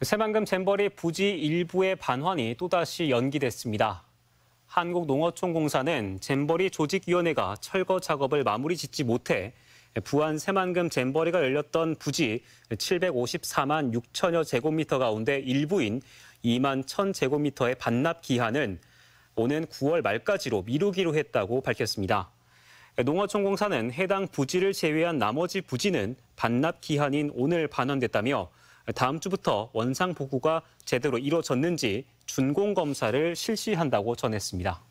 새만금 잼버리 부지 일부의 반환이 또다시 연기됐습니다. 한국농어촌공사는 잼버리 조직위원회가 철거 작업을 마무리 짓지 못해 부안 새만금 잼버리가 열렸던 부지 754만 6천여 제곱미터 가운데 일부인 2만 1천 제곱미터의 반납 기한은 오는 9월 말까지로 미루기로 했다고 밝혔습니다. 농어촌공사는 해당 부지를 제외한 나머지 부지는 반납 기한인 오늘 반환됐다며 다음 주부터 원상 복구가 제대로 이루어졌는지 준공 검사를 실시한다고 전했습니다.